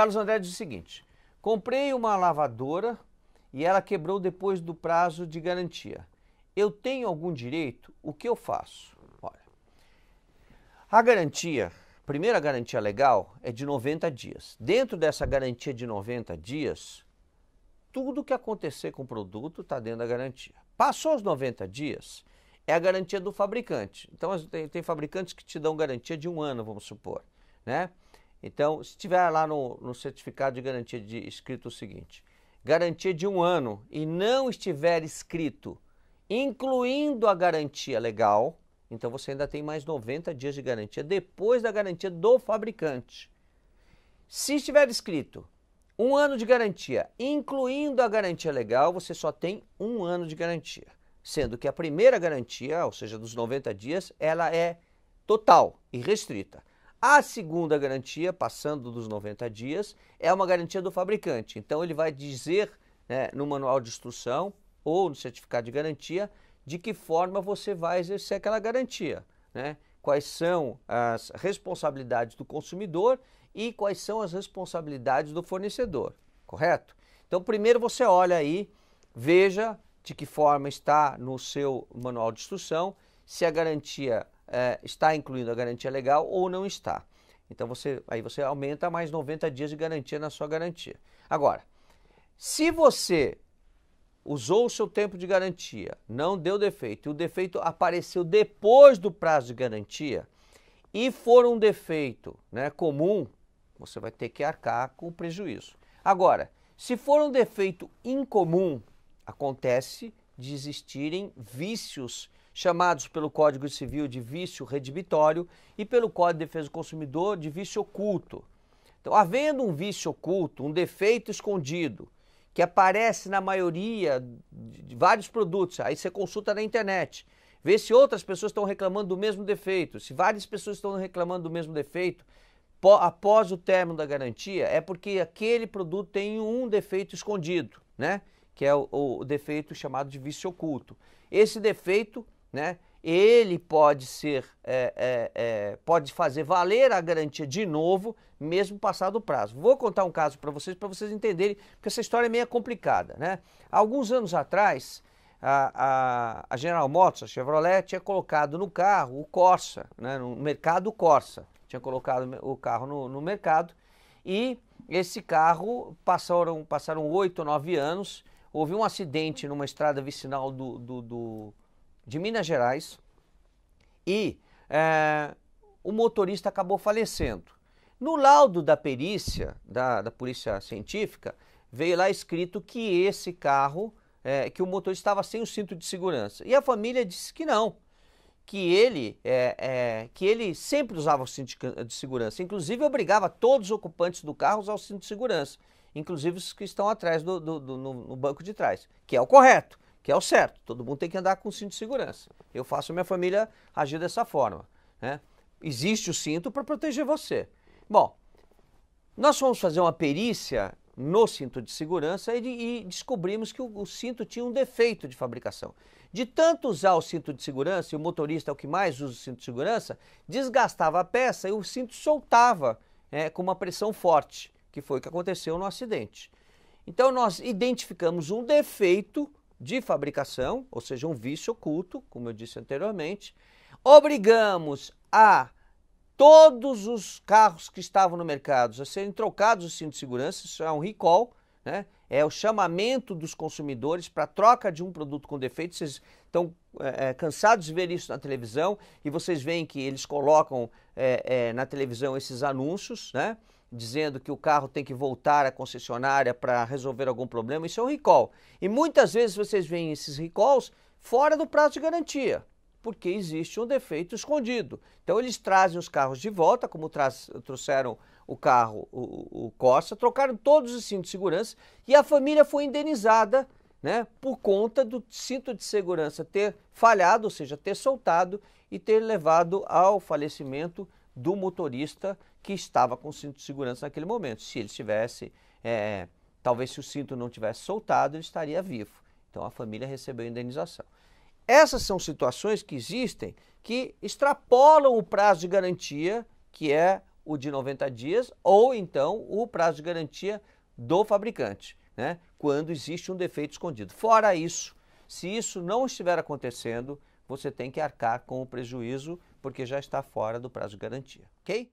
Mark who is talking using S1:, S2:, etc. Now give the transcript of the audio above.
S1: Carlos André diz o seguinte: comprei uma lavadora e ela quebrou depois do prazo de garantia. Eu tenho algum direito? O que eu faço? Olha, a garantia, primeira garantia legal é de 90 dias. Dentro dessa garantia de 90 dias, tudo que acontecer com o produto está dentro da garantia. Passou os 90 dias, é a garantia do fabricante. Então, tem, tem fabricantes que te dão garantia de um ano, vamos supor, né? Então, se tiver lá no, no certificado de garantia de escrito o seguinte: garantia de um ano e não estiver escrito, incluindo a garantia legal, então você ainda tem mais 90 dias de garantia depois da garantia do fabricante. Se estiver escrito um ano de garantia, incluindo a garantia legal, você só tem um ano de garantia. Sendo que a primeira garantia, ou seja, dos 90 dias, ela é total e restrita. A segunda garantia, passando dos 90 dias, é uma garantia do fabricante. Então, ele vai dizer né, no manual de instrução ou no certificado de garantia de que forma você vai exercer aquela garantia, né? quais são as responsabilidades do consumidor e quais são as responsabilidades do fornecedor, correto? Então, primeiro você olha aí, veja de que forma está no seu manual de instrução, se a garantia é, está incluindo a garantia legal ou não está. Então você, aí você aumenta mais 90 dias de garantia na sua garantia. Agora, se você usou o seu tempo de garantia, não deu defeito, e o defeito apareceu depois do prazo de garantia e for um defeito né, comum, você vai ter que arcar com o prejuízo. Agora, se for um defeito incomum, acontece de existirem vícios chamados pelo Código Civil de vício redibitório e pelo Código de Defesa do Consumidor de vício oculto. Então, havendo um vício oculto, um defeito escondido, que aparece na maioria de vários produtos, aí você consulta na internet, vê se outras pessoas estão reclamando do mesmo defeito, se várias pessoas estão reclamando do mesmo defeito, após o término da garantia, é porque aquele produto tem um defeito escondido, né? Que é o, o defeito chamado de vício oculto. Esse defeito né? Ele pode ser, é, é, é, pode fazer valer a garantia de novo, mesmo passado o prazo. Vou contar um caso para vocês, para vocês entenderem, porque essa história é meio complicada, né? alguns anos atrás, a, a, a, General Motors, a Chevrolet, tinha colocado no carro o Corsa, né, no mercado Corsa. Tinha colocado o carro no, no mercado e esse carro passaram passaram oito, nove anos. Houve um acidente numa estrada vicinal do, do, do de Minas Gerais e é, o motorista acabou falecendo. No laudo da perícia, da, da polícia científica, veio lá escrito que esse carro, é, que o motorista estava sem o cinto de segurança. E a família disse que não, que ele, é, é, que ele sempre usava o cinto de segurança. Inclusive obrigava todos os ocupantes do carro a usar o cinto de segurança, inclusive os que estão atrás do, do, do no, no banco de trás, que é o correto que é o certo. Todo mundo tem que andar com cinto de segurança. Eu faço minha família agir dessa forma. Né? Existe o cinto para proteger você. Bom, nós fomos fazer uma perícia no cinto de segurança e, e descobrimos que o, o, cinto tinha um defeito de fabricação. De tanto usar o cinto de segurança, e o motorista é o que mais usa o cinto de segurança, desgastava a peça e o cinto soltava é, com uma pressão forte, que foi o que aconteceu no acidente. Então nós identificamos um defeito de fabricação, ou seja, um vício oculto, como eu disse anteriormente. Obrigamos a todos os carros que estavam no mercado a serem trocados o cinto de segurança, isso é um recall, né? é o chamamento dos consumidores para troca de um produto com defeito. Vocês estão é, é, cansados de ver isso na televisão e vocês veem que eles colocam é, é, na televisão esses anúncios, né? dizendo que o carro tem que voltar à concessionária para resolver algum problema, isso é um recall. E muitas vezes vocês veem esses recalls fora do prazo de garantia, porque existe um defeito escondido. Então eles trazem os carros de volta, como trouxeram o carro, o, o Costa, trocaram todos os cintos de segurança e a família foi indenizada né, por conta do cinto de segurança ter falhado, ou seja, ter soltado e ter levado ao falecimento do motorista que estava com o cinto de segurança naquele momento. Se ele estivesse, é, talvez se o cinto não tivesse soltado, ele estaria vivo. Então a família recebeu a indenização. Essas são situações que existem que extrapolam o prazo de garantia, que é o de 90 dias, ou então o prazo de garantia do fabricante, né? quando existe um defeito escondido. Fora isso, se isso não estiver acontecendo, você tem que arcar com o prejuízo porque já está fora do prazo de garantia, ok?